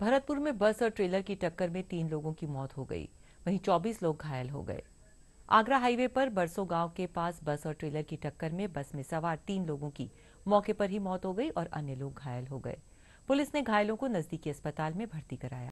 भरतपुर में बस और ट्रेलर की टक्कर में तीन लोगों की मौत हो गई वहीं 24 लोग घायल हो गए आगरा हाईवे पर बरसो गांव के पास बस और ट्रेलर की टक्कर में बस में सवार तीन लोगों की मौके पर ही मौत हो गई और अन्य लोग घायल हो गए पुलिस ने घायलों को नजदीकी अस्पताल में भर्ती कराया